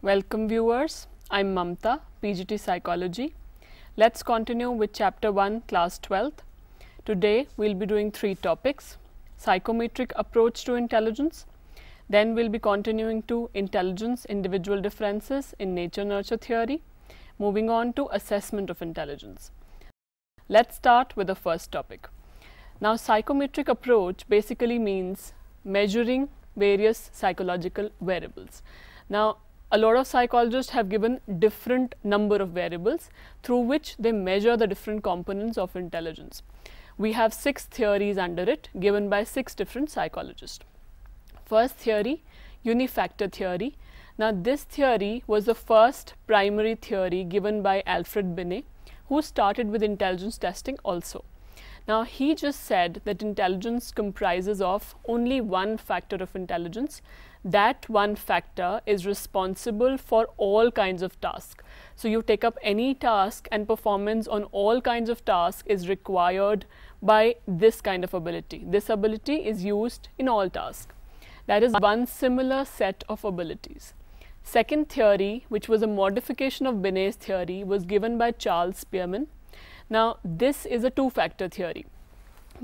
Welcome viewers, I'm Mamta, PGT Psychology. Let's continue with chapter 1 class 12th. Today we'll be doing three topics, psychometric approach to intelligence, then we'll be continuing to intelligence individual differences in nature nurture theory, moving on to assessment of intelligence. Let's start with the first topic. Now psychometric approach basically means measuring various psychological variables. Now a lot of psychologists have given different number of variables through which they measure the different components of intelligence. We have six theories under it given by six different psychologists. First theory, unifactor theory. Now this theory was the first primary theory given by Alfred Binet who started with intelligence testing also. Now he just said that intelligence comprises of only one factor of intelligence. That one factor is responsible for all kinds of tasks. So you take up any task and performance on all kinds of tasks is required by this kind of ability. This ability is used in all tasks. That is one similar set of abilities. Second theory, which was a modification of Binet's theory, was given by Charles Spearman. Now, this is a two factor theory.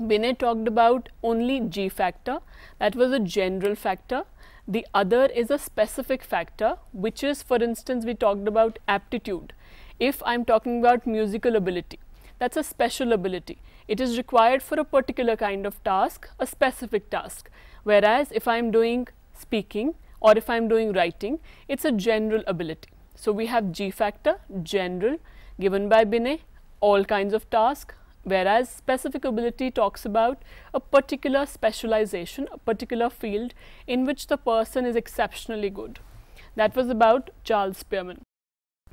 Binet talked about only G factor, that was a general factor. The other is a specific factor, which is for instance, we talked about aptitude. If I am talking about musical ability, that is a special ability. It is required for a particular kind of task, a specific task. Whereas, if I am doing speaking or if I am doing writing, it is a general ability. So, we have G factor, general, given by Binet all kinds of tasks, whereas specific ability talks about a particular specialization, a particular field in which the person is exceptionally good. That was about Charles Spearman.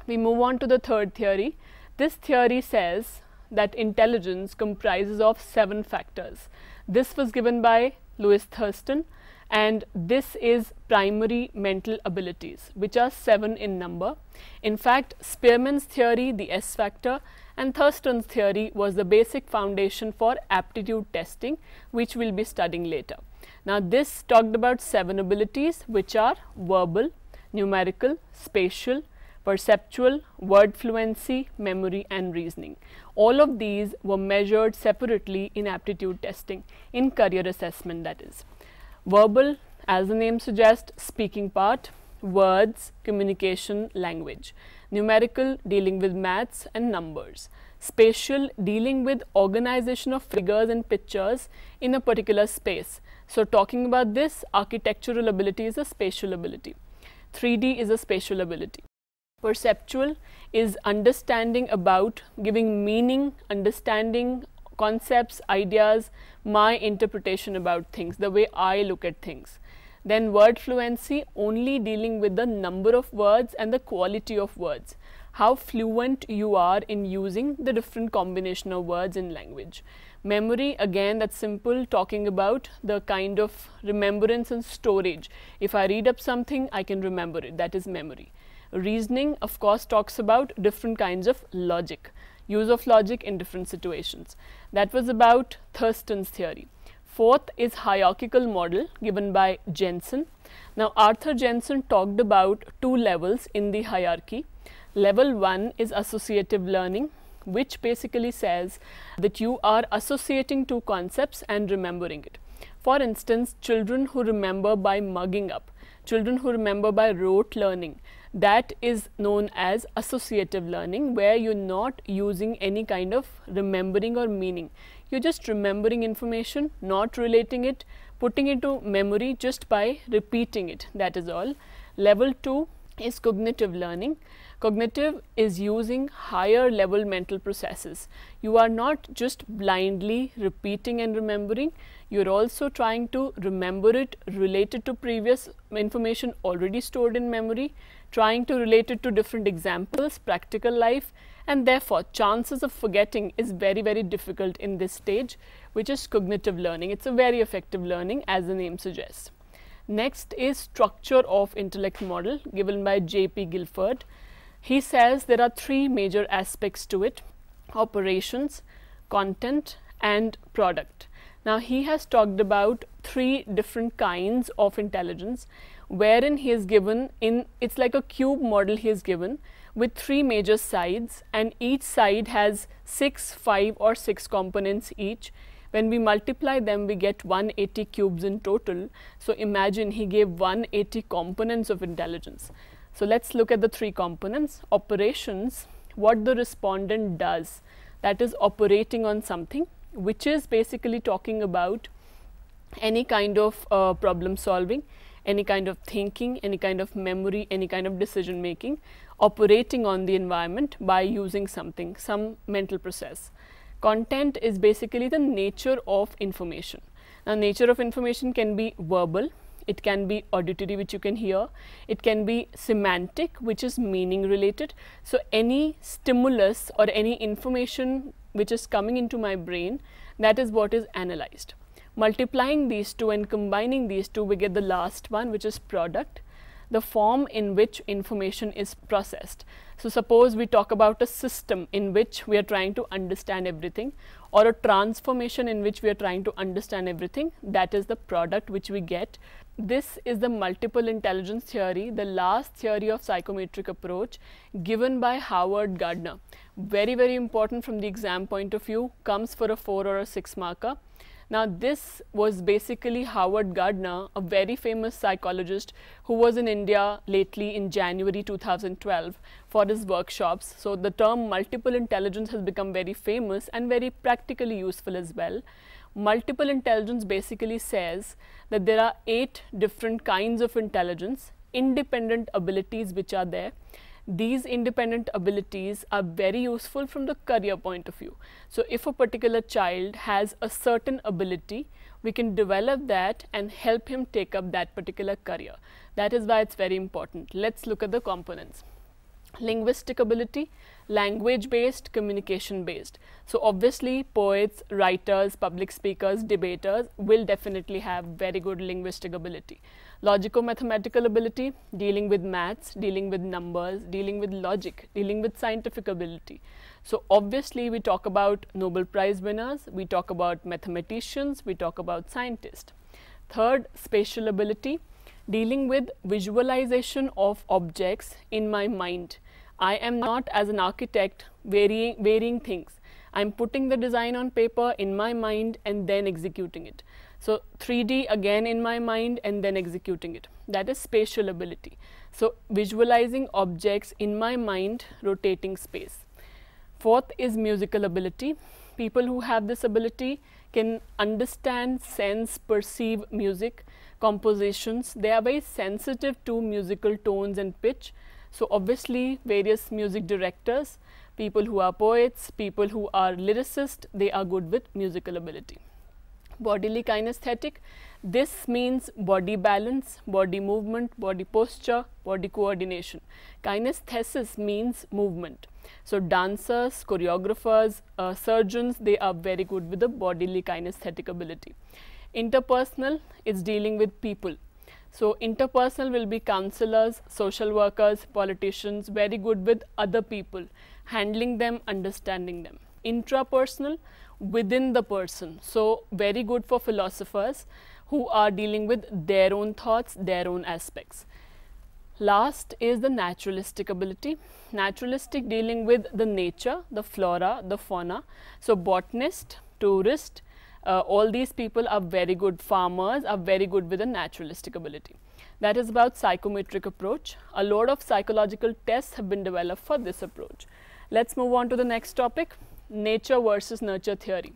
We move on to the third theory. This theory says that intelligence comprises of seven factors. This was given by Lewis Thurston and this is primary mental abilities which are seven in number. In fact, Spearman's theory, the S factor and Thurston's theory was the basic foundation for aptitude testing, which we'll be studying later. Now, this talked about seven abilities, which are verbal, numerical, spatial, perceptual, word fluency, memory and reasoning. All of these were measured separately in aptitude testing, in career assessment that is. Verbal, as the name suggests, speaking part, words, communication, language numerical dealing with maths and numbers, spatial dealing with organization of figures and pictures in a particular space. So talking about this, architectural ability is a spatial ability. 3D is a spatial ability. Perceptual is understanding about, giving meaning, understanding concepts, ideas, my interpretation about things, the way I look at things. Then word fluency only dealing with the number of words and the quality of words. How fluent you are in using the different combination of words in language. Memory again that's simple talking about the kind of remembrance and storage. If I read up something I can remember it that is memory. Reasoning of course talks about different kinds of logic use of logic in different situations. That was about Thurston's theory. Fourth is hierarchical model given by Jensen. Now, Arthur Jensen talked about two levels in the hierarchy. Level 1 is associative learning, which basically says that you are associating two concepts and remembering it. For instance, children who remember by mugging up, children who remember by rote learning, that is known as associative learning, where you're not using any kind of remembering or meaning you are just remembering information, not relating it, putting into memory just by repeating it that is all. Level 2 is cognitive learning. Cognitive is using higher level mental processes. You are not just blindly repeating and remembering, you are also trying to remember it related to previous information already stored in memory, trying to relate it to different examples, practical life, and therefore chances of forgetting is very very difficult in this stage which is cognitive learning. It's a very effective learning as the name suggests. Next is structure of intellect model given by J.P. Guilford. He says there are three major aspects to it operations, content and product. Now he has talked about three different kinds of intelligence wherein he is given in it's like a cube model he is given with three major sides and each side has 6, 5 or 6 components each. When we multiply them, we get 180 cubes in total. So imagine he gave 180 components of intelligence. So let's look at the three components. Operations, what the respondent does, that is operating on something, which is basically talking about any kind of uh, problem solving, any kind of thinking, any kind of memory, any kind of decision making operating on the environment by using something, some mental process. Content is basically the nature of information. Now, nature of information can be verbal, it can be auditory which you can hear, it can be semantic which is meaning related. So, any stimulus or any information which is coming into my brain that is what is analyzed. Multiplying these two and combining these two we get the last one which is product the form in which information is processed. So, suppose we talk about a system in which we are trying to understand everything or a transformation in which we are trying to understand everything that is the product which we get. This is the multiple intelligence theory, the last theory of psychometric approach given by Howard Gardner. Very, very important from the exam point of view comes for a 4 or a 6 marker. Now, this was basically Howard Gardner, a very famous psychologist who was in India lately in January 2012 for his workshops. So, the term multiple intelligence has become very famous and very practically useful as well. Multiple intelligence basically says that there are eight different kinds of intelligence, independent abilities which are there these independent abilities are very useful from the career point of view. So, if a particular child has a certain ability, we can develop that and help him take up that particular career. That is why it's very important. Let's look at the components linguistic ability, language based, communication based. So obviously poets, writers, public speakers, debaters will definitely have very good linguistic ability. Logico-mathematical ability, dealing with maths, dealing with numbers, dealing with logic, dealing with scientific ability. So obviously we talk about Nobel Prize winners, we talk about mathematicians, we talk about scientists. Third, spatial ability, dealing with visualization of objects in my mind. I am not as an architect varying, varying things. I'm putting the design on paper in my mind and then executing it. So 3D again in my mind and then executing it. That is spatial ability. So visualizing objects in my mind, rotating space. Fourth is musical ability. People who have this ability can understand, sense, perceive music compositions. They are very sensitive to musical tones and pitch. So, obviously, various music directors, people who are poets, people who are lyricists, they are good with musical ability. Bodily kinesthetic, this means body balance, body movement, body posture, body coordination. Kinesthesis means movement. So dancers, choreographers, uh, surgeons, they are very good with the bodily kinesthetic ability. Interpersonal is dealing with people. So interpersonal will be counselors, social workers, politicians, very good with other people, handling them, understanding them. Intrapersonal, within the person. So very good for philosophers who are dealing with their own thoughts, their own aspects. Last is the naturalistic ability. Naturalistic dealing with the nature, the flora, the fauna. So, botanist, tourist, uh, all these people are very good farmers, are very good with the naturalistic ability. That is about psychometric approach. A lot of psychological tests have been developed for this approach. Let's move on to the next topic, nature versus nurture theory.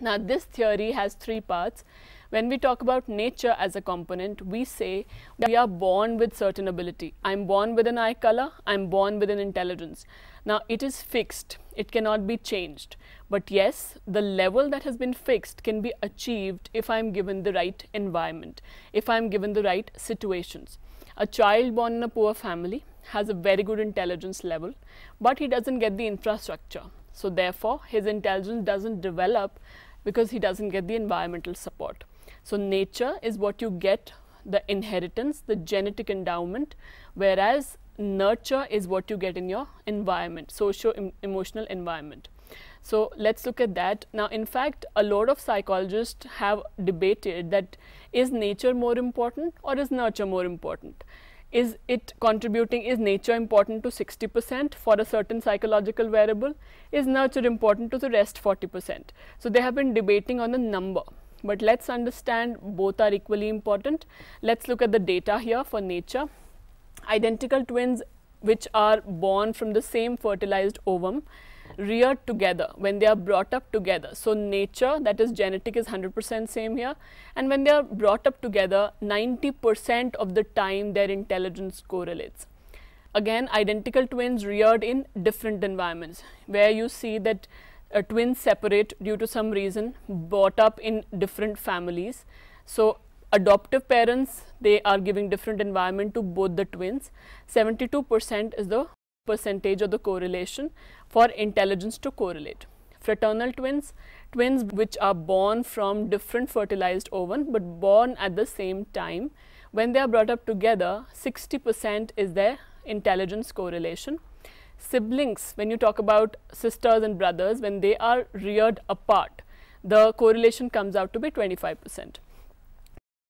Now, this theory has three parts. When we talk about nature as a component, we say we are born with certain ability. I'm born with an eye color, I'm born with an intelligence. Now, it is fixed, it cannot be changed. But yes, the level that has been fixed can be achieved if I'm given the right environment, if I'm given the right situations. A child born in a poor family has a very good intelligence level, but he doesn't get the infrastructure. So therefore, his intelligence doesn't develop because he doesn't get the environmental support. So, nature is what you get the inheritance, the genetic endowment, whereas nurture is what you get in your environment, socio emotional environment. So let's look at that. Now, in fact, a lot of psychologists have debated that is nature more important or is nurture more important? Is it contributing, is nature important to 60% for a certain psychological variable? Is nurture important to the rest 40%? So they have been debating on the number but let us understand both are equally important. Let us look at the data here for nature. Identical twins which are born from the same fertilized ovum reared together when they are brought up together. So, nature that is genetic is 100 percent same here and when they are brought up together 90 percent of the time their intelligence correlates. Again identical twins reared in different environments where you see that uh, twins separate due to some reason, brought up in different families. So, adoptive parents, they are giving different environment to both the twins. 72% is the percentage of the correlation for intelligence to correlate. Fraternal twins, twins which are born from different fertilized ovum but born at the same time. When they are brought up together, 60% is their intelligence correlation siblings, when you talk about sisters and brothers, when they are reared apart, the correlation comes out to be 25 percent.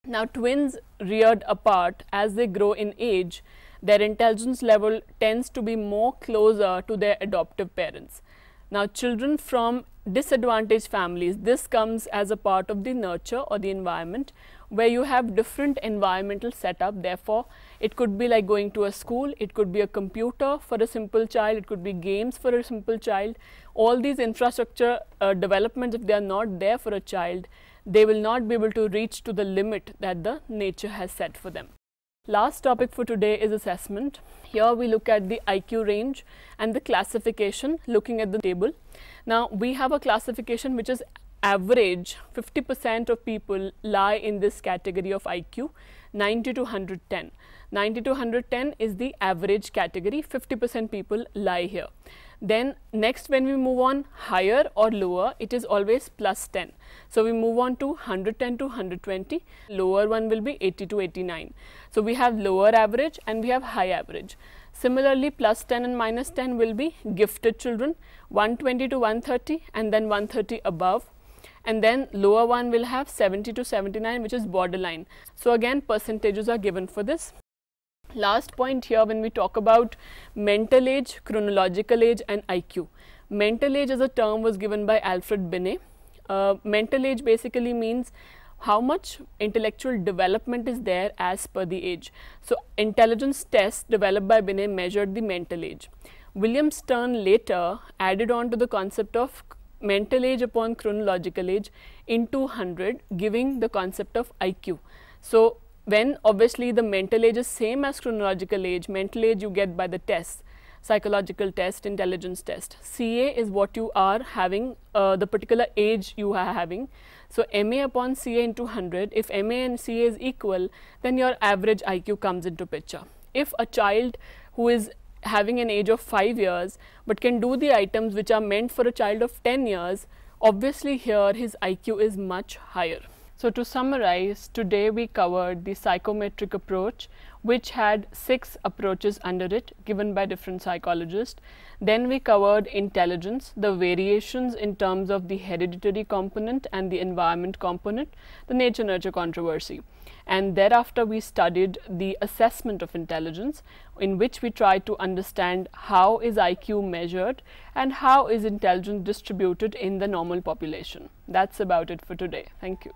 Now, twins reared apart as they grow in age, their intelligence level tends to be more closer to their adoptive parents. Now, children from disadvantaged families, this comes as a part of the nurture or the environment where you have different environmental setup. Therefore, it could be like going to a school, it could be a computer for a simple child, it could be games for a simple child. All these infrastructure uh, developments, if they are not there for a child, they will not be able to reach to the limit that the nature has set for them. Last topic for today is assessment. Here we look at the IQ range and the classification looking at the table. Now we have a classification which is average 50% of people lie in this category of IQ 90 to 110. 90 to 110 is the average category, 50% people lie here. Then next when we move on higher or lower, it is always plus 10. So we move on to 110 to 120, lower one will be 80 to 89. So we have lower average and we have high average. Similarly, plus 10 and minus 10 will be gifted children, 120 to 130 and then 130 above and then lower one will have 70 to 79 which is borderline. So again percentages are given for this. Last point here when we talk about mental age, chronological age and IQ. Mental age as a term was given by Alfred Binet. Uh, mental age basically means how much intellectual development is there as per the age. So, intelligence tests developed by Binet measured the mental age. William Stern later added on to the concept of mental age upon chronological age into 100 giving the concept of IQ. So, when obviously the mental age is same as chronological age, mental age you get by the test, psychological test, intelligence test. CA is what you are having, uh, the particular age you are having. So, MA upon CA into 100, if MA and CA is equal, then your average IQ comes into picture. If a child who is having an age of 5 years but can do the items which are meant for a child of 10 years, obviously here his IQ is much higher. So to summarize, today we covered the psychometric approach, which had six approaches under it given by different psychologists. Then we covered intelligence, the variations in terms of the hereditary component and the environment component, the nature-nurture controversy. And thereafter we studied the assessment of intelligence in which we tried to understand how is IQ measured and how is intelligence distributed in the normal population. That's about it for today. Thank you.